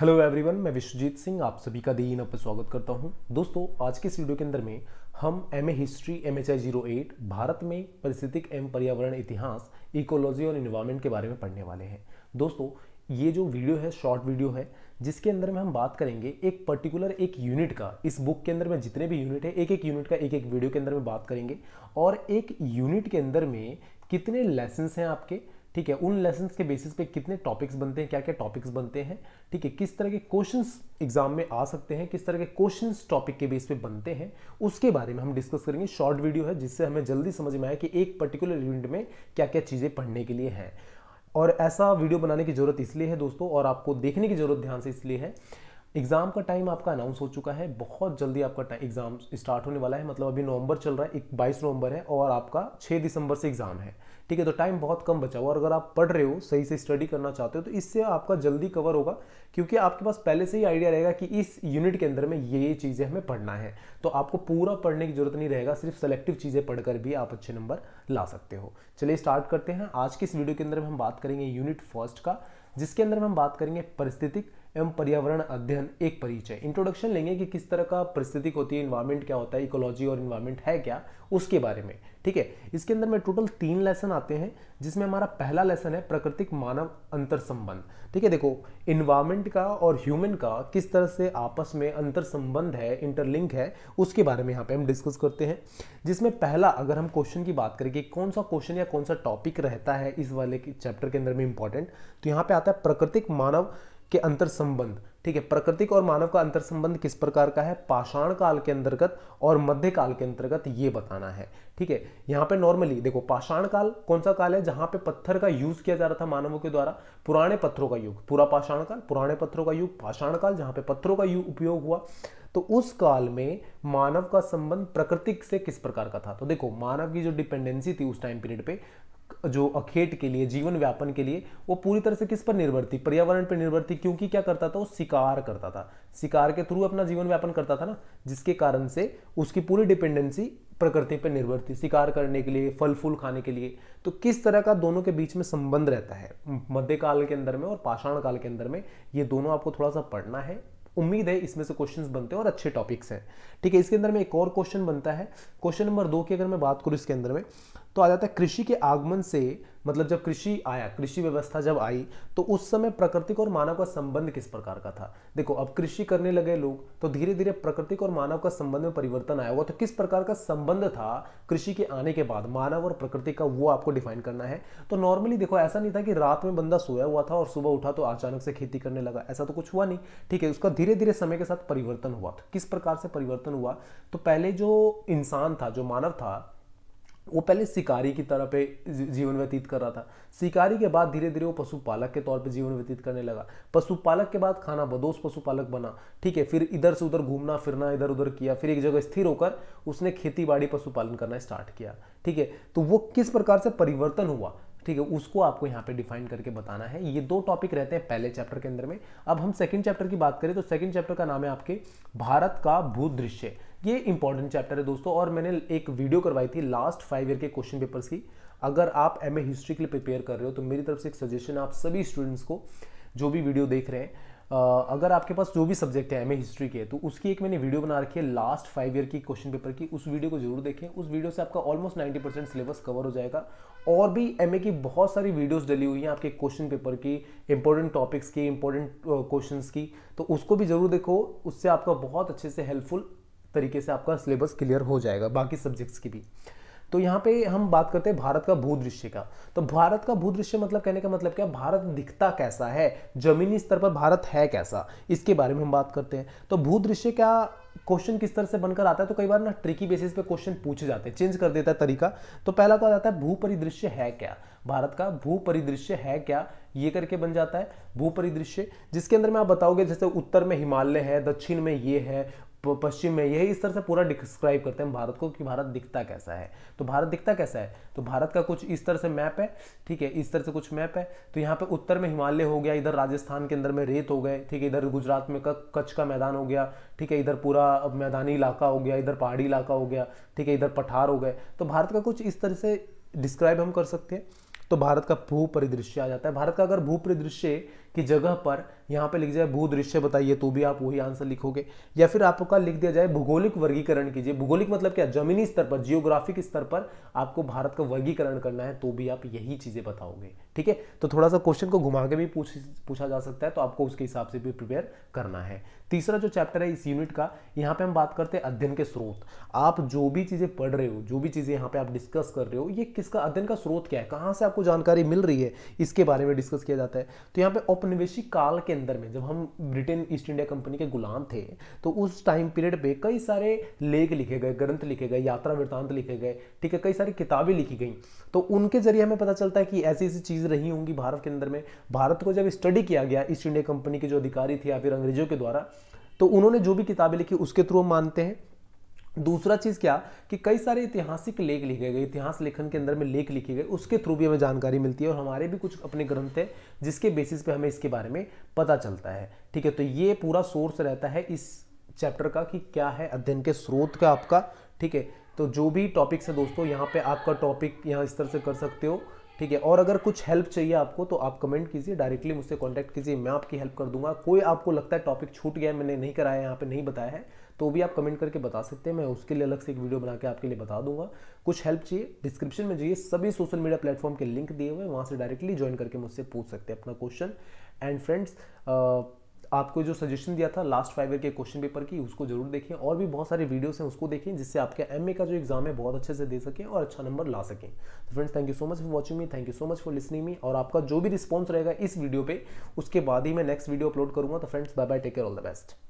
hello everyone मैं विश्वजीत सिंह आप सभी का दिन पर स्वागत करता हूं दोस्तों आज के इस वीडियो के अंदर में हम M A history M H I zero eight Bharat में परिस्थितिक एवं पर्यावरण इतिहास इकोलॉजी और इन्वायरमेंट के बारे में पढ़ने वाले हैं दोस्तों ये जो वीडियो है शॉर्ट वीडियो है जिसके अंदर में हम बात करेंगे एक पर्टिकुलर एक यूनिट का इस बुक के अंदर में जितने भी यूनिट है एक एक यूनिट का एक एक वीडियो के अंदर में बात करेंगे और एक यूनिट के अंदर में कितने लेसन्स हैं आपके ठीक है उन लेसन के बेसिस पे कितने टॉपिक्स बनते हैं क्या क्या टॉपिक्स बनते हैं ठीक है किस तरह के क्वेश्चन एग्जाम में आ सकते हैं किस तरह के क्वेश्चन टॉपिक के बेस पे बनते हैं उसके बारे में हम डिस्कस करेंगे शॉर्ट वीडियो है जिससे हमें जल्दी समझ में आए कि एक पर्टिकुलर इवेंट में क्या क्या चीज़ें पढ़ने के लिए हैं और ऐसा वीडियो बनाने की ज़रूरत इसलिए है दोस्तों और आपको देखने की ज़रूरत ध्यान से इसलिए है एग्ज़ाम का टाइम आपका अनाउंस हो चुका है बहुत जल्दी आपका एग्ज़ाम स्टार्ट होने वाला है मतलब अभी नवंबर चल रहा है एक बाईस नवंबर है और आपका छः दिसंबर से एग्ज़ाम है ठीक है तो टाइम बहुत कम बचा हुआ और अगर आप पढ़ रहे हो सही से स्टडी करना चाहते हो तो इससे आपका जल्दी कवर होगा क्योंकि आपके पास पहले से ही आइडिया रहेगा कि इस यूनिट के अंदर में ये ये चीज़ें हमें पढ़ना है तो आपको पूरा पढ़ने की ज़रूरत नहीं रहेगा सिर्फ सेलेक्टिव चीज़ें पढ़कर भी आप अच्छे नंबर ला सकते हो चलिए स्टार्ट करते हैं आज की इस वीडियो के अंदर हम बात करेंगे यूनिट फर्स्ट का जिसके अंदर हम बात करेंगे परिस्थितिक एवं पर्यावरण अध्ययन एक परिचय इंट्रोडक्शन लेंगे कि किस तरह का परिस्थिति होती है इन्वायरमेंट क्या होता है इकोलॉजी और इन्वायरमेंट है क्या उसके बारे में ठीक है इसके अंदर में टोटल तीन लेसन आते हैं जिसमें हमारा पहला लेसन है प्राकृतिक मानव अंतर संबंध ठीक है देखो इन्वायरमेंट का और ह्यूमन का किस तरह से आपस में अंतर संबंध है इंटरलिंक है उसके बारे में यहाँ पे हम डिस्कस करते हैं जिसमें पहला अगर हम क्वेश्चन की बात करें कि कौन सा क्वेश्चन या कौन सा टॉपिक रहता है इस वाले के चैप्टर के अंदर में इंपॉर्टेंट तो यहाँ पे आता है प्राकृतिक मानव के अंतर संबंध ठीक है प्रकृति और मानव का अंतर संबंध किस प्रकार का है पाषाण काल के अंतर्गत और मध्य काल के अंतर्गत ये बताना है ठीक है यहाँ पे नॉर्मली देखो पाषाण काल कौन सा काल है जहां पे पत्थर का यूज किया जा रहा था मानवों के द्वारा पुराने पत्थरों का युग पूरा पाषाण काल पुराने पत्थरों का युग पाषाण काल जहां पे पत्थरों का उपयोग हुआ तो उस काल में मानव का संबंध प्रकृति से किस प्रकार का था तो देखो मानव की जो डिपेंडेंसी थी उस टाइम पीरियड पे जो अखेट के लिए जीवन व्यापन के लिए वो पूरी तरह से किस पर निर्भर थी पर्यावरण पर निर्भर थी क्योंकि क्या करता था वो शिकार करता था शिकार के थ्रू अपना जीवन व्यापन करता था ना जिसके कारण से उसकी पूरी डिपेंडेंसी प्रकृति पर निर्भर थी शिकार करने के लिए फल फूल खाने के लिए तो किस तरह का दोनों के बीच में संबंध रहता है मध्यकाल के अंदर में और पाषाण काल के अंदर में ये दोनों आपको थोड़ा सा पढ़ना है उम्मीद है इसमें से क्वेश्चंस बनते हैं और अच्छे टॉपिक्स हैं ठीक है इसके अंदर में एक और क्वेश्चन बनता है क्वेश्चन नंबर दो की अगर मैं बात करूँ इसके अंदर में तो आ जाता है कृषि के आगमन से मतलब जब कृषि आया कृषि व्यवस्था जब आई तो उस समय प्राकृतिक और मानव का संबंध किस प्रकार का था देखो अब कृषि करने लगे लोग तो धीरे धीरे प्रकृतिक और मानव का संबंध में परिवर्तन आया हुआ तो किस प्रकार का संबंध था कृषि के आने के बाद मानव और प्रकृति का वो आपको डिफाइन करना है तो नॉर्मली देखो ऐसा नहीं था कि रात में बंदा सोया हुआ था और सुबह उठा तो अचानक से खेती करने लगा ऐसा तो कुछ हुआ नहीं ठीक है उसका धीरे धीरे समय के साथ परिवर्तन हुआ तो किस प्रकार से परिवर्तन हुआ तो पहले जो इंसान था जो मानव था वो पहले शिकारी की तरह पे जीवन व्यतीत कर रहा था शिकारी के बाद धीरे धीरे वो पशुपालक के तौर पे जीवन व्यतीत करने लगा पशुपालक के बाद खाना बदोश पशुपालक बना ठीक है फिर इधर से उधर घूमना फिरना इधर उधर किया फिर एक जगह स्थिर होकर उसने खेती बाड़ी पशुपालन करना स्टार्ट किया ठीक है तो वो किस प्रकार से परिवर्तन हुआ ठीक है उसको आपको यहाँ पे डिफाइन करके बताना है ये दो टॉपिक रहते हैं पहले चैप्टर के अंदर में अब हम सेकंड चैप्टर की बात करें तो सेकंड चैप्टर का नाम है आपके भारत का भूदृश्य ये इंपॉर्टेंट चैप्टर है दोस्तों और मैंने एक वीडियो करवाई थी लास्ट फाइव ईयर के क्वेश्चन पेपर्स की अगर आप एम हिस्ट्री के लिए प्रिपेयर कर रहे हो तो मेरी तरफ से एक सजेशन आप सभी स्टूडेंट्स को जो भी वीडियो देख रहे हैं अगर आपके पास जो भी सब्जेक्ट है एम हिस्ट्री के तो उसकी एक मैंने वीडियो बना रखी है लास्ट फाइव ईयर की क्वेश्चन पेपर की उस वीडियो को जरूर देखें उस वीडियो से आपका almost ninety percent syllabus cover हो जाएगा और भी एम की बहुत सारी वीडियोज डली हुई हैं आपके क्वेश्चन पेपर की इंपॉर्टेंट टॉपिक्स की इंपॉर्टेंट क्वेश्चन की तो उसको भी जरूर देखो उससे आपका बहुत अच्छे से हेल्पफुल तरीके से आपका सिलेबस क्लियर हो जाएगा बाकी सब्जेक्ट्स की भी तो यहाँ पे हम बात करते हैं भारत का भूदृश्य का तो भारत का भूदृश्य मतलब कहने का मतलब क्या भारत दिखता कैसा है जमीनी स्तर पर भारत है कैसा इसके बारे में हम बात करते हैं तो भूदृश्य का क्वेश्चन किस तरह से बनकर आता है तो कई बार ना ट्रिकी बेसिस पे क्वेश्चन पूछे जाते हैं चेंज कर देता है तरीका तो पहला तो आ जाता है भू परिदृश्य है क्या भारत का भू परिदृश्य है क्या ये करके बन जाता है भू परिदृश्य जिसके अंदर में आप बताओगे जैसे उत्तर में हिमालय है दक्षिण में ये है पश्चिम में यही इस तरह से पूरा डिस्क्राइब करते हैं भारत को कि भारत दिखता कैसा है तो भारत दिखता कैसा है तो भारत का कुछ इस तरह से मैप है ठीक है इस तरह से कुछ मैप है तो यहाँ पे उत्तर में हिमालय हो गया इधर राजस्थान के अंदर में रेत हो गए ठीक है इधर गुजरात में कच्छ का मैदान हो गया ठीक है इधर पूरा मैदानी इलाका हो गया इधर पहाड़ी इलाका हो गया ठीक है इधर पठार हो गए तो भारत का कुछ इस तरह से डिस्क्राइब हम कर सकते हैं तो भारत का भू परिदृश्य आ जाता है भारत का अगर भू परिदृश्य की जगह पर यहाँ पे लिख जाए भू दृश्य बताइए तो भी आप वही आंसर लिखोगे या फिर आपका लिख दिया जाए भूगोलिक वर्गीकरण कीजिए भूगोलिक मतलब क्या जमीनी स्तर पर जियोग्राफिक स्तर पर आपको भारत का वर्गीकरण करना है तो भी आप यही चीज़ें बताओगे ठीक है तो थोड़ा सा क्वेश्चन को घुमा के भी पूछ पूछा जा सकता है तो आपको उसके हिसाब से भी प्रिपेयर करना है तीसरा जो चैप्टर है इस यूनिट का यहाँ पे हम बात करते हैं अध्ययन के स्रोत आप जो भी चीज़ें पढ़ रहे हो जो भी चीज़ें यहाँ पे आप डिस्कस कर रहे हो ये किसका अध्ययन का स्रोत क्या है कहाँ से आपको जानकारी मिल रही है इसके बारे में डिस्कस किया जाता है तो यहाँ पे औपनिवेशिक काल के के अंदर में जब हम ब्रिटेन ईस्ट इंडिया कंपनी के गुलाम थे तो उस टाइम पीरियड पे कई सारे लेख लिखे गए ग्रंथ लिखे गए यात्रा वृत्तांत लिखे गए ठीक है कई सारी किताबें लिखी गई तो उनके जरिए हमें पता चलता है कि ऐसी ऐसी चीज़ रही होंगी भारत के अंदर में भारत को जब स्टडी किया गया ईस्ट इंडिया कंपनी के जो अधिकारी थे या फिर अंग्रेजों के द्वारा तो उन्होंने जो भी किताबें लिखी उसके थ्रू हम मानते हैं दूसरा चीज़ क्या कि कई सारे ऐतिहासिक लेख लिखे गए इतिहास लेखन के अंदर में लेख लिखे गए उसके थ्रू भी हमें जानकारी मिलती है और हमारे भी कुछ अपने ग्रंथ हैं जिसके बेसिस पे हमें इसके बारे में पता चलता है ठीक है तो ये पूरा सोर्स रहता है इस चैप्टर का कि क्या है अध्ययन के स्रोत का आपका ठीक है तो जो भी टॉपिक्स है दोस्तों यहाँ पर आपका टॉपिक यहाँ इस तरह से कर सकते हो ठीक है और अगर कुछ हेल्प चाहिए आपको तो आप कमेंट कीजिए डायरेक्टली मुझसे कॉन्टैक्ट कीजिए मैं आपकी हेल्प कर दूंगा कोई आपको लगता है टॉपिक छूट गया मैंने नहीं कराया यहाँ पे नहीं बताया है तो भी आप कमेंट करके बता सकते हैं मैं उसके लिए अलग से एक वीडियो बना के आपके लिए बता दूंगा कुछ हेल्प चाहिए डिस्क्रिप्शन में जाइए सभी सोशल मीडिया प्लेटफॉर्म के लिंक दिए हुए वहाँ से डायरेक्टली ज्वाइन करके मुझसे पूछ सकते हैं अपना क्वेश्चन एंड फ्रेंड्स आपको जो सजेशन दिया था लास्ट फाइव ईयर के क्वेश्चन पेपर की उसको जरूर देखें और भी बहुत सारे वीडियोस हैं उसको देखें जिससे आपके एमए का जो एग्जाम है बहुत अच्छे से दे सकें और अच्छा नंबर ला सकें तो friends thank you so much for watching me thank you so much for listening me और आपका जो भी रिस्पॉन्स रहेगा इस वीडियो पर उसके बाद ही मैं नेक्स्ट वीडियो अपलोड करूँगा तो friends bye bye take care all the best